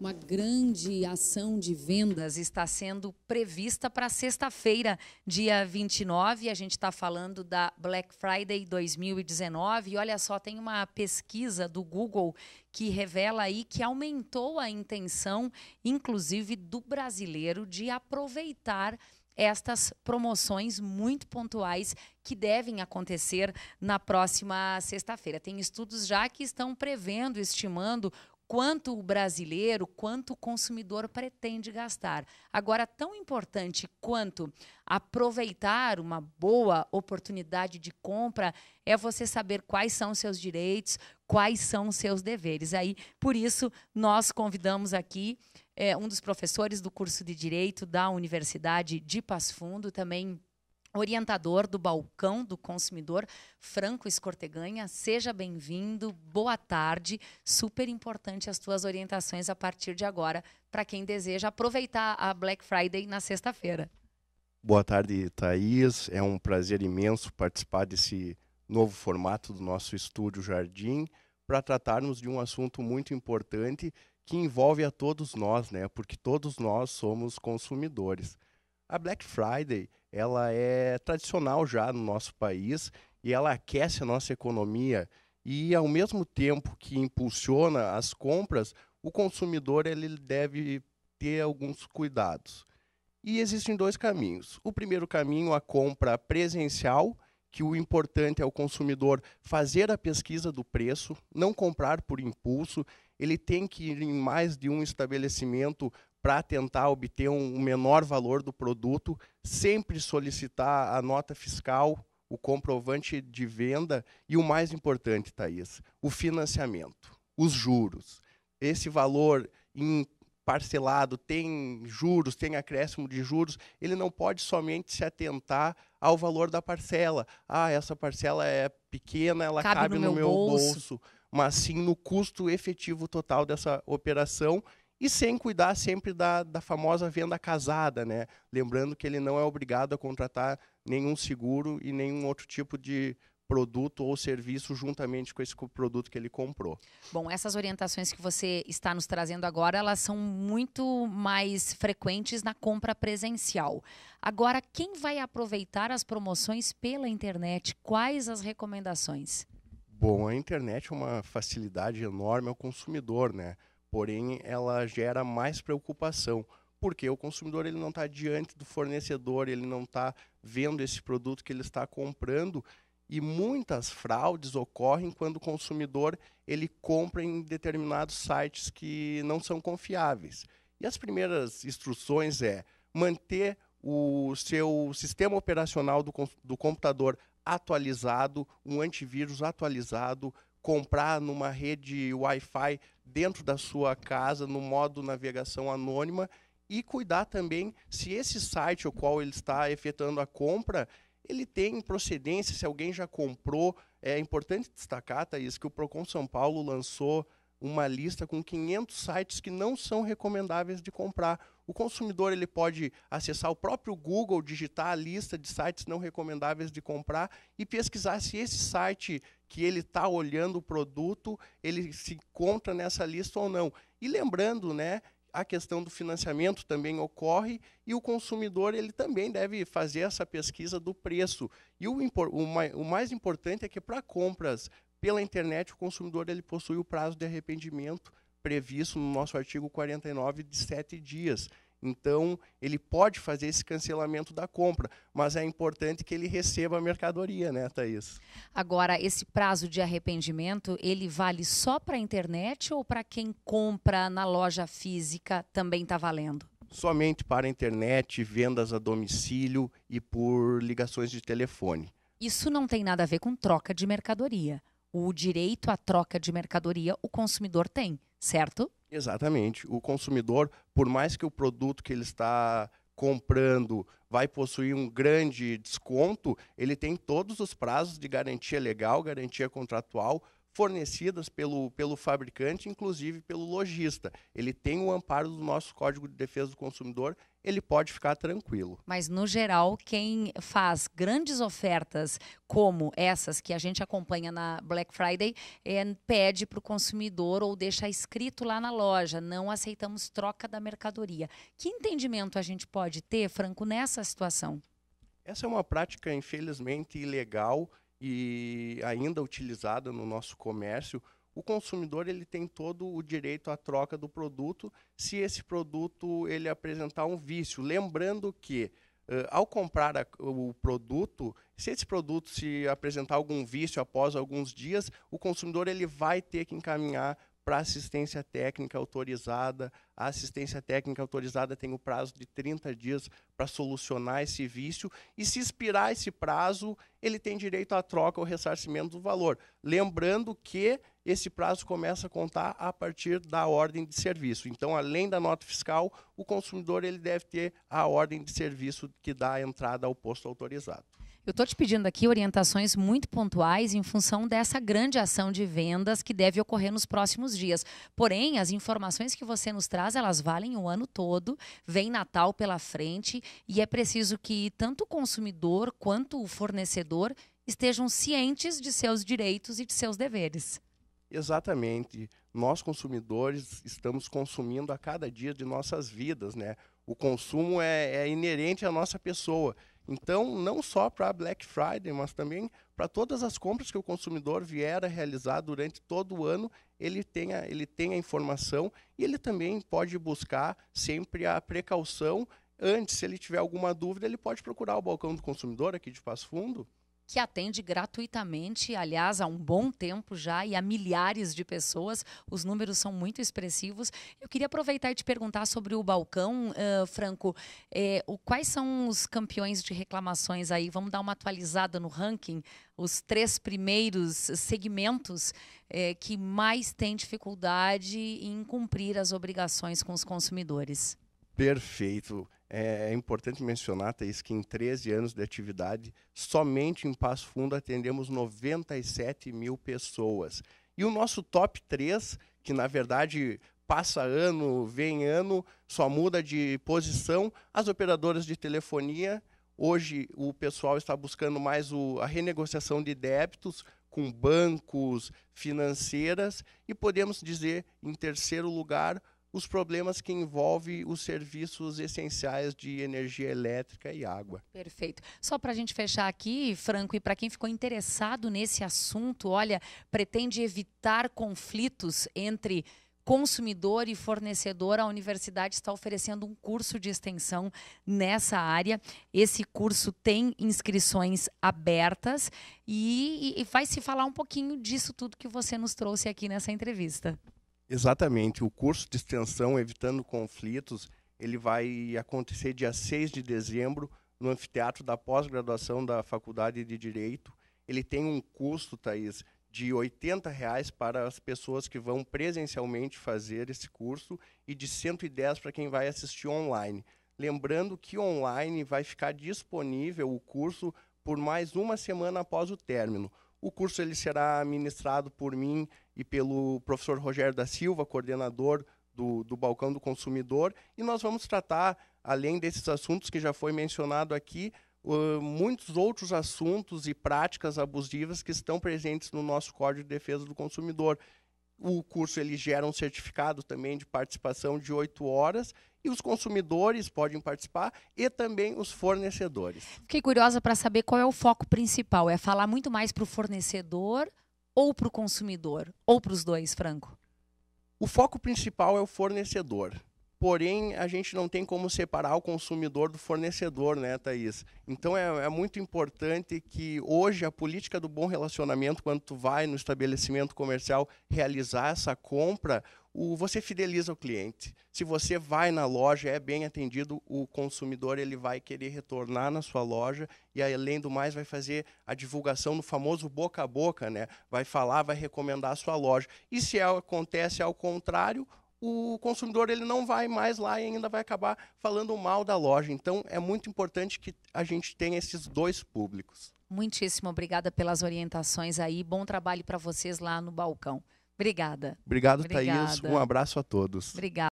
uma grande ação de vendas está sendo prevista para sexta-feira, dia 29. A gente está falando da Black Friday 2019. E olha só, tem uma pesquisa do Google que revela aí que aumentou a intenção, inclusive, do brasileiro de aproveitar estas promoções muito pontuais que devem acontecer na próxima sexta-feira. Tem estudos já que estão prevendo, estimando quanto o brasileiro, quanto o consumidor pretende gastar. Agora, tão importante quanto aproveitar uma boa oportunidade de compra é você saber quais são os seus direitos, quais são os seus deveres. Aí, por isso, nós convidamos aqui é, um dos professores do curso de Direito da Universidade de Passo Fundo, também orientador do Balcão do Consumidor, Franco Escorteganha. Seja bem-vindo, boa tarde. Super importante as tuas orientações a partir de agora para quem deseja aproveitar a Black Friday na sexta-feira. Boa tarde, Thaís. É um prazer imenso participar desse novo formato do nosso estúdio Jardim para tratarmos de um assunto muito importante que envolve a todos nós, né? Porque todos nós somos consumidores. A Black Friday ela é tradicional já no nosso país e ela aquece a nossa economia e ao mesmo tempo que impulsiona as compras, o consumidor ele deve ter alguns cuidados. E existem dois caminhos. O primeiro caminho, a compra presencial, que o importante é o consumidor fazer a pesquisa do preço, não comprar por impulso. Ele tem que ir em mais de um estabelecimento para tentar obter um menor valor do produto, sempre solicitar a nota fiscal, o comprovante de venda e o mais importante, Thaís, o financiamento, os juros. Esse valor em parcelado tem juros, tem acréscimo de juros, ele não pode somente se atentar ao valor da parcela. Ah, essa parcela é pequena, ela cabe, cabe no, no, meu, bolso. bolso, mas sim no custo efetivo total dessa operação e sem cuidar sempre da, da famosa venda casada, né? Lembrando que ele não é obrigado a contratar nenhum seguro e nenhum outro tipo de produto ou serviço juntamente com esse produto que ele comprou. Bom, essas orientações que você está nos trazendo agora, elas são muito mais frequentes na compra presencial. Agora, quem vai aproveitar as promoções pela internet? Quais as recomendações? Bom, a internet é uma facilidade enorme ao consumidor, né? porém ela gera mais preocupação, porque o consumidor ele não está diante do fornecedor, ele não está vendo esse produto que ele está comprando e muitas fraudes ocorrem quando o consumidor ele compra em determinados sites que não são confiáveis. E as primeiras instruções é manter o seu sistema operacional do, do computador atualizado, um antivírus atualizado, comprar numa rede Wi-Fi dentro da sua casa, no modo navegação anônima, e cuidar também se esse site ao qual ele está efetuando a compra, ele tem procedência, se alguém já comprou. É importante destacar, Thaís, que o Procon São Paulo lançou uma lista com 500 sites que não são recomendáveis de comprar o consumidor ele pode acessar o próprio Google, digitar a lista de sites não recomendáveis de comprar e pesquisar se esse site que ele está olhando o produto, ele se encontra nessa lista ou não. E lembrando, né, a questão do financiamento também ocorre e o consumidor ele também deve fazer essa pesquisa do preço. E o, o, mais importante é que para compras pela internet o consumidor ele possui o prazo de arrependimento previsto no nosso artigo 49 de sete dias. Então, ele pode fazer esse cancelamento da compra, mas é importante que ele receba a mercadoria, né, Thaís? Agora, esse prazo de arrependimento, ele vale só para a internet ou para quem compra na loja física também está valendo? Somente para a internet, vendas a domicílio e por ligações de telefone. Isso não tem nada a ver com troca de mercadoria o direito à troca de mercadoria o consumidor tem, certo? Exatamente. O consumidor, por mais que o produto que ele está comprando vai possuir um grande desconto, ele tem todos os prazos de garantia legal, garantia contratual fornecidas pelo, pelo fabricante, inclusive pelo lojista. Ele tem o amparo do nosso Código de Defesa do Consumidor, ele pode ficar tranquilo. Mas, no geral, quem faz grandes ofertas como essas que a gente acompanha na Black Friday, é, pede para o consumidor ou deixa escrito lá na loja: não aceitamos troca da mercadoria. Que entendimento a gente pode ter, Franco, nessa situação? Essa é uma prática, infelizmente, ilegal e ainda utilizada no nosso comércio, o consumidor ele tem todo o direito à troca do produto se esse produto ele apresentar um vício. Lembrando que Uh, ao comprar a, o produto, se esse produto se apresentar algum vício após alguns dias, o consumidor ele vai ter que encaminhar para assistência técnica autorizada. A assistência técnica autorizada tem o um prazo de 30 dias para solucionar esse vício e se expirar esse prazo, ele tem direito à troca ou ressarcimento do valor. Lembrando que esse prazo começa a contar a partir da ordem de serviço. Então, além da nota fiscal, o consumidor ele deve ter a ordem de serviço que dá a entrada ao posto autorizado. Eu estou te pedindo aqui orientações muito pontuais em função dessa grande ação de vendas que deve ocorrer nos próximos dias. Porém, as informações que você nos traz, elas valem o ano todo, vem Natal pela frente e é preciso que tanto o consumidor quanto o fornecedor estejam cientes de seus direitos e de seus deveres. Exatamente. Nós consumidores estamos consumindo a cada dia de nossas vidas, né? O consumo é, é inerente à nossa pessoa. Então, não só para Black Friday, mas também para todas as compras que o consumidor vier a realizar durante todo o ano, ele tenha, ele tenha informação e ele também pode buscar sempre a precaução. Antes, se ele tiver alguma dúvida, ele pode procurar o balcão do consumidor aqui de Passo Fundo que atende gratuitamente, aliás, há um bom tempo já e a milhares de pessoas. Os números são muito expressivos. Eu queria aproveitar e te perguntar sobre o balcão, uh, Franco. Eh, o, quais são os campeões de reclamações aí? Vamos dar uma atualizada no ranking. Os três primeiros segmentos eh, que mais têm dificuldade em cumprir as obrigações com os consumidores. Perfeito. É, é, importante mencionar, Thaís, que em 13 anos de atividade, somente em Passo Fundo atendemos 97 mil pessoas. E o nosso top 3, que na verdade passa ano, vem ano, só muda de posição, as operadoras de telefonia. Hoje o pessoal está buscando mais o, a renegociação de débitos com bancos, financeiras, e podemos dizer, em terceiro lugar, os problemas que envolvem os serviços essenciais de energia elétrica e água. Perfeito. Só para a gente fechar aqui, Franco, e para quem ficou interessado nesse assunto, olha, pretende evitar conflitos entre consumidor e fornecedor, a universidade está oferecendo um curso de extensão nessa área. Esse curso tem inscrições abertas e, e vai se falar um pouquinho disso tudo que você nos trouxe aqui nessa entrevista. Exatamente. O curso de extensão Evitando Conflitos ele vai acontecer dia 6 de dezembro no anfiteatro da pós-graduação da Faculdade de Direito. Ele tem um custo, Thaís, de R$ 80,00 reais para as pessoas que vão presencialmente fazer esse curso e de 110,00 para quem vai assistir online. Lembrando que online vai ficar disponível o curso por mais uma semana após o término. O curso ele será ministrado por mim e pelo professor Rogério da Silva, coordenador do, do Balcão do Consumidor, e nós vamos tratar, além desses assuntos que já foi mencionado aqui, Uh, muitos outros assuntos e práticas abusivas que estão presentes no nosso Código de Defesa do Consumidor o curso ele gera um certificado também de participação de oito horas e os consumidores podem participar e também os fornecedores. Fiquei curiosa para saber qual é o foco principal. É falar muito mais para o fornecedor ou para o consumidor? Ou para os dois, Franco? O foco principal é o fornecedor. Porém, a gente não tem como separar o consumidor do fornecedor, né, Thaís? Então é, é muito importante que hoje a política do bom relacionamento, quando tu vai no estabelecimento comercial realizar essa compra, o, você fideliza o cliente. Se você vai na loja, é bem atendido, o consumidor ele vai querer retornar na sua loja e além do mais vai fazer a divulgação no famoso boca a boca, né? Vai falar, vai recomendar a sua loja. E se acontece ao contrário, o consumidor ele não vai mais lá e ainda vai acabar falando mal da loja. Então é muito importante que a gente tenha esses dois públicos. Muitíssimo obrigada pelas orientações aí. Bom trabalho para vocês lá no balcão. Obrigada. Obrigado, Obrigada. Thaís. Um abraço a todos. Obrigada.